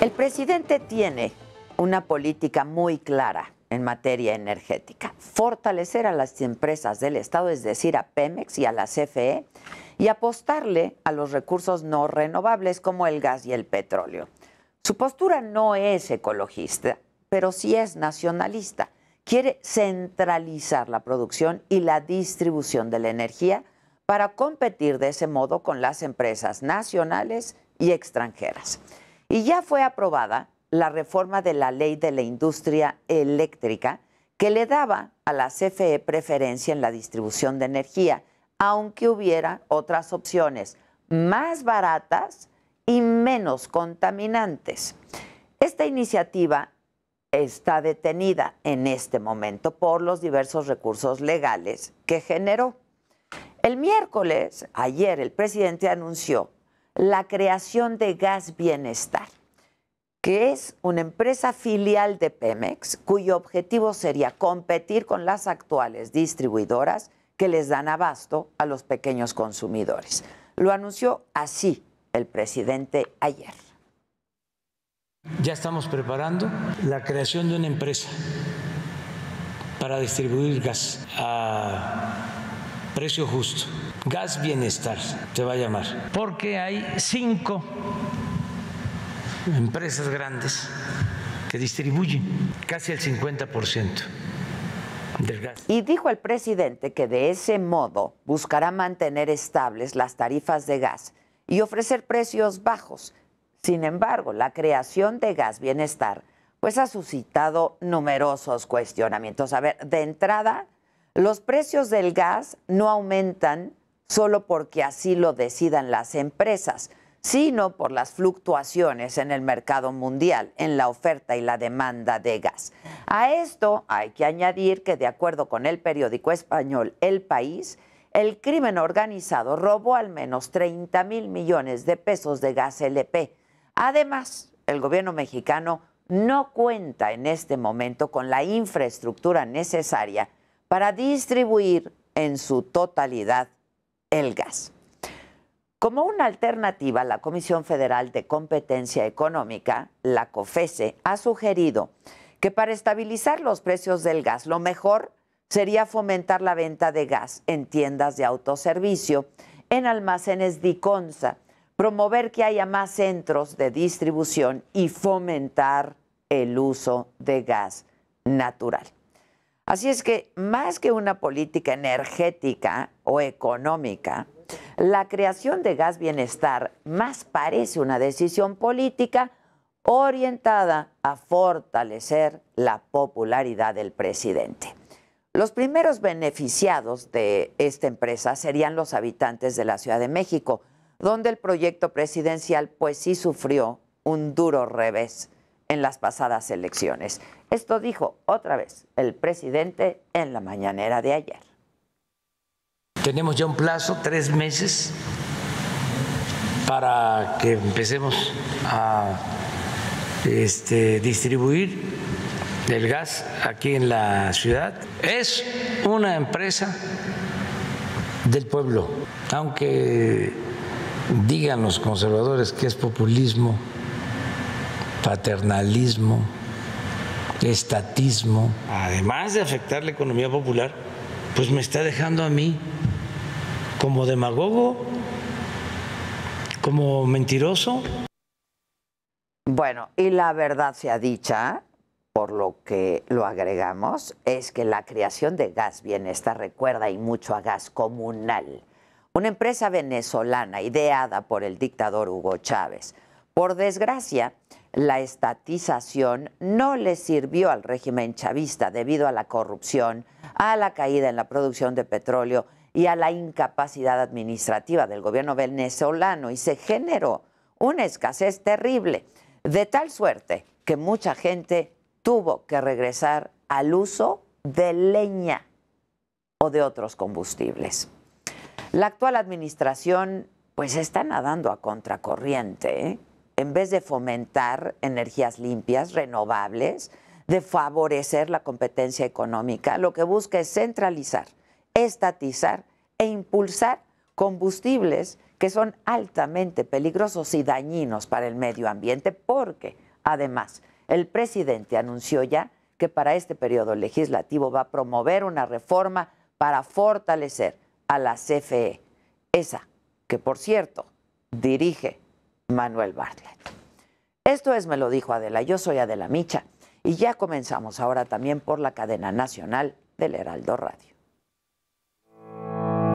El presidente tiene una política muy clara en materia energética. Fortalecer a las empresas del Estado, es decir, a Pemex y a la CFE, y apostarle a los recursos no renovables como el gas y el petróleo. Su postura no es ecologista, pero sí es nacionalista. Quiere centralizar la producción y la distribución de la energía para competir de ese modo con las empresas nacionales y extranjeras. Y ya fue aprobada la reforma de la ley de la industria eléctrica que le daba a la CFE preferencia en la distribución de energía, aunque hubiera otras opciones más baratas y menos contaminantes. Esta iniciativa está detenida en este momento por los diversos recursos legales que generó. El miércoles, ayer, el presidente anunció la creación de Gas Bienestar, que es una empresa filial de Pemex cuyo objetivo sería competir con las actuales distribuidoras que les dan abasto a los pequeños consumidores. Lo anunció así el presidente ayer. Ya estamos preparando la creación de una empresa para distribuir gas a precio justo Gas Bienestar te va a llamar. Porque hay cinco empresas grandes que distribuyen casi el 50% del gas. Y dijo el presidente que de ese modo buscará mantener estables las tarifas de gas y ofrecer precios bajos. Sin embargo, la creación de Gas Bienestar pues ha suscitado numerosos cuestionamientos. A ver, de entrada, los precios del gas no aumentan solo porque así lo decidan las empresas, sino por las fluctuaciones en el mercado mundial, en la oferta y la demanda de gas. A esto hay que añadir que, de acuerdo con el periódico español El País, el crimen organizado robó al menos 30 mil millones de pesos de gas LP. Además, el gobierno mexicano no cuenta en este momento con la infraestructura necesaria para distribuir en su totalidad el gas. Como una alternativa, la Comisión Federal de Competencia Económica, la COFESE, ha sugerido que para estabilizar los precios del gas, lo mejor sería fomentar la venta de gas en tiendas de autoservicio, en almacenes DICONSA, promover que haya más centros de distribución y fomentar el uso de gas natural. Así es que más que una política energética o económica, la creación de gas bienestar más parece una decisión política orientada a fortalecer la popularidad del presidente. Los primeros beneficiados de esta empresa serían los habitantes de la Ciudad de México, donde el proyecto presidencial pues sí sufrió un duro revés en las pasadas elecciones. Esto dijo otra vez el presidente en la mañanera de ayer. Tenemos ya un plazo, tres meses, para que empecemos a este, distribuir el gas aquí en la ciudad. Es una empresa del pueblo, aunque digan los conservadores que es populismo paternalismo, estatismo. Además de afectar la economía popular, pues me está dejando a mí como demagogo, como mentiroso. Bueno, y la verdad sea dicha, por lo que lo agregamos, es que la creación de Gas Bienestar recuerda y mucho a Gas Comunal, una empresa venezolana ideada por el dictador Hugo Chávez por desgracia, la estatización no le sirvió al régimen chavista debido a la corrupción, a la caída en la producción de petróleo y a la incapacidad administrativa del gobierno venezolano y se generó una escasez terrible, de tal suerte que mucha gente tuvo que regresar al uso de leña o de otros combustibles. La actual administración pues está nadando a contracorriente. ¿eh? en vez de fomentar energías limpias, renovables, de favorecer la competencia económica, lo que busca es centralizar, estatizar e impulsar combustibles que son altamente peligrosos y dañinos para el medio ambiente, porque además el presidente anunció ya que para este periodo legislativo va a promover una reforma para fortalecer a la CFE, esa que por cierto dirige Manuel Bartlett. Esto es Me lo dijo Adela, yo soy Adela Micha y ya comenzamos ahora también por la cadena nacional del Heraldo Radio.